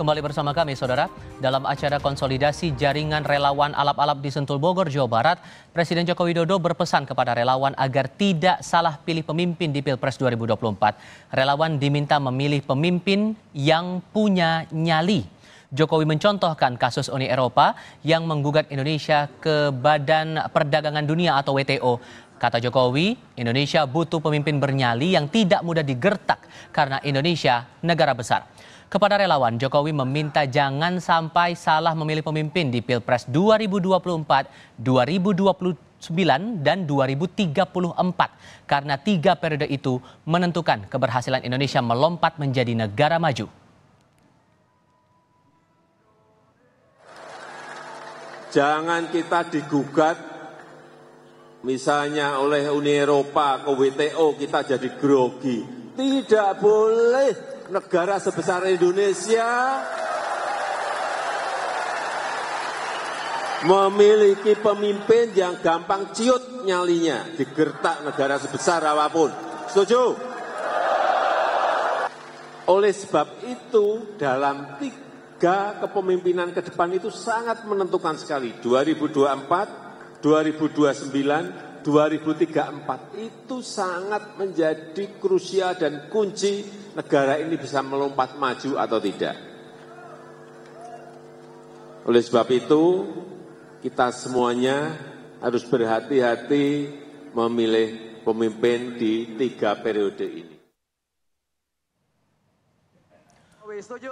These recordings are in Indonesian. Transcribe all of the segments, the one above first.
kembali bersama kami, Saudara. Dalam acara konsolidasi jaringan relawan alap-alap di Sentul Bogor, Jawa Barat, Presiden Joko Widodo berpesan kepada relawan agar tidak salah pilih pemimpin di Pilpres 2024. Relawan diminta memilih pemimpin yang punya nyali. Jokowi mencontohkan kasus Uni Eropa yang menggugat Indonesia ke Badan Perdagangan Dunia atau WTO. Kata Jokowi, Indonesia butuh pemimpin bernyali yang tidak mudah digertak karena Indonesia negara besar. Kepada relawan, Jokowi meminta jangan sampai salah memilih pemimpin di Pilpres 2024, 2029, dan 2034 karena tiga periode itu menentukan keberhasilan Indonesia melompat menjadi negara maju. Jangan kita digugat misalnya oleh Uni Eropa ke WTO kita jadi grogi. Tidak boleh negara sebesar Indonesia memiliki pemimpin yang gampang ciut nyalinya di gertak negara sebesar apapun. Setuju? Oleh sebab itu dalam tiga kepemimpinan ke depan itu sangat menentukan sekali. 2024, 2029, 2034 itu sangat menjadi krusial dan kunci negara ini bisa melompat maju atau tidak. Oleh sebab itu, kita semuanya harus berhati-hati memilih pemimpin di tiga periode ini.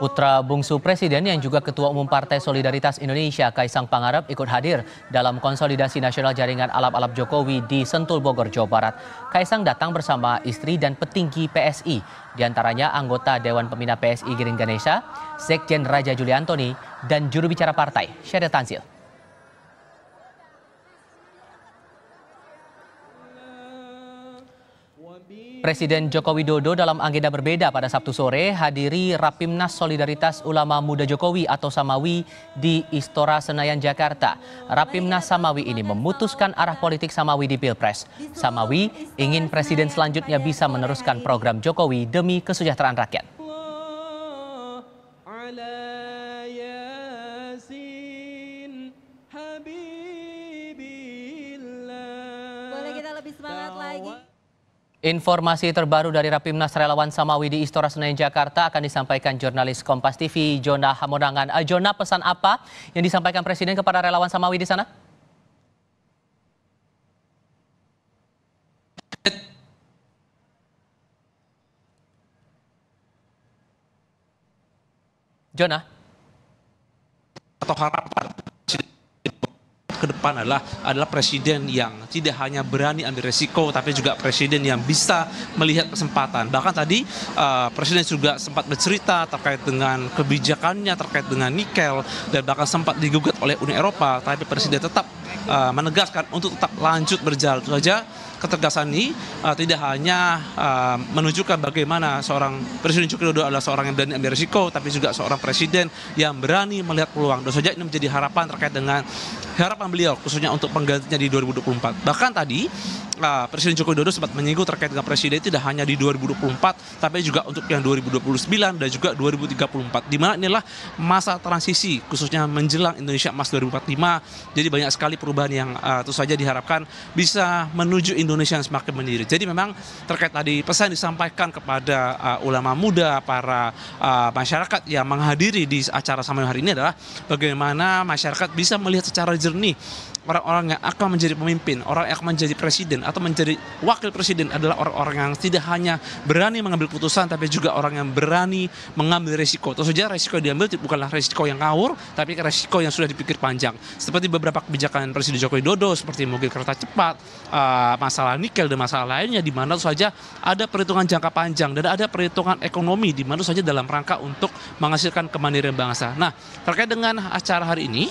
Putra bungsu Presiden yang juga Ketua Umum Partai Solidaritas Indonesia Kaisang Pangarep ikut hadir dalam konsolidasi nasional jaringan alap-alap Jokowi di Sentul Bogor, Jawa Barat. Kaisang datang bersama istri dan petinggi PSI, diantaranya anggota Dewan Pembina PSI Giring Ganesha, Sekjen Raja Juli Antoni, dan juru bicara partai Syeda Tansil. Presiden Joko Widodo dalam agenda berbeda pada Sabtu sore hadiri Rapimnas Solidaritas Ulama Muda Jokowi atau Samawi di Istora Senayan Jakarta. Rapimnas Samawi ini memutuskan arah politik Samawi di Pilpres. Samawi ingin presiden selanjutnya bisa meneruskan program Jokowi demi kesejahteraan rakyat. Boleh kita lebih semangat lagi? Informasi terbaru dari Rapimnas Relawan Samawi di Istora Senayan Jakarta akan disampaikan jurnalis Kompas TV Jona Hamonangan. Eh, Jona pesan apa yang disampaikan Presiden kepada relawan Samawi di sana? Jona? Atau harapan depan adalah adalah presiden yang tidak hanya berani ambil resiko tapi juga presiden yang bisa melihat kesempatan. Bahkan tadi uh, presiden juga sempat bercerita terkait dengan kebijakannya terkait dengan nikel dan bahkan sempat digugat oleh Uni Eropa tapi presiden tetap uh, menegaskan untuk tetap lanjut berjalan. saja ketegasan ini uh, tidak hanya uh, menunjukkan bagaimana seorang Presiden Joko Widodo adalah seorang yang berani ambil risiko, tapi juga seorang presiden yang berani melihat peluang. Dan saja ini menjadi harapan terkait dengan harapan beliau, khususnya untuk penggantinya di 2024. Bahkan tadi Nah, Presiden Joko Widodo sempat menyinggung terkait dengan presiden tidak hanya di 2024, tapi juga untuk yang 2029 dan juga 2034. Di mana inilah masa transisi, khususnya menjelang Indonesia Emas 2045. Jadi banyak sekali perubahan yang uh, tentu saja diharapkan bisa menuju Indonesia yang semakin mandiri. Jadi memang terkait tadi pesan disampaikan kepada uh, ulama muda, para uh, masyarakat yang menghadiri di acara sampai hari ini adalah bagaimana masyarakat bisa melihat secara jernih orang-orang yang akan menjadi pemimpin, orang yang akan menjadi presiden atau menjadi wakil presiden adalah orang-orang yang tidak hanya berani mengambil keputusan tapi juga orang yang berani mengambil resiko. Tentu saja resiko yang diambil bukanlah resiko yang ngawur tapi resiko yang sudah dipikir panjang. Seperti beberapa kebijakan Presiden Joko Widodo seperti mobil kereta cepat, eh, masalah nikel dan masalah lainnya di mana saja ada perhitungan jangka panjang dan ada perhitungan ekonomi di mana saja dalam rangka untuk menghasilkan kemandirian bangsa. Nah, terkait dengan acara hari ini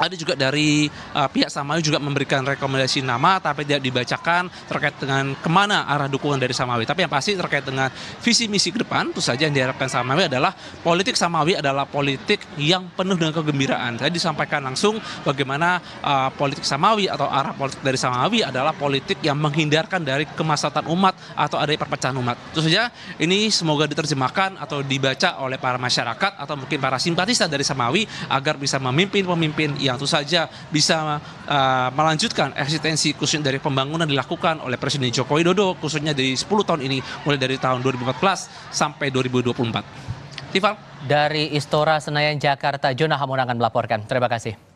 ada juga dari uh, pihak Samawi juga memberikan rekomendasi nama tapi tidak dibacakan terkait dengan kemana arah dukungan dari Samawi. Tapi yang pasti terkait dengan visi misi ke depan itu saja yang diharapkan Samawi adalah politik Samawi adalah politik yang penuh dengan kegembiraan. Tadi disampaikan langsung bagaimana uh, politik Samawi atau arah politik dari Samawi adalah politik yang menghindarkan dari kemasatan umat atau ada perpecahan umat. Itu saja ini semoga diterjemahkan atau dibaca oleh para masyarakat atau mungkin para simpatisan dari Samawi agar bisa memimpin pemimpin yang yang tentu saja bisa uh, melanjutkan eksistensi khususnya dari pembangunan dilakukan oleh Presiden Joko Widodo khususnya dari 10 tahun ini mulai dari tahun 2014 sampai 2024. Tifal. Dari Istora Senayan Jakarta, Jonah Hamunangan melaporkan. Terima kasih.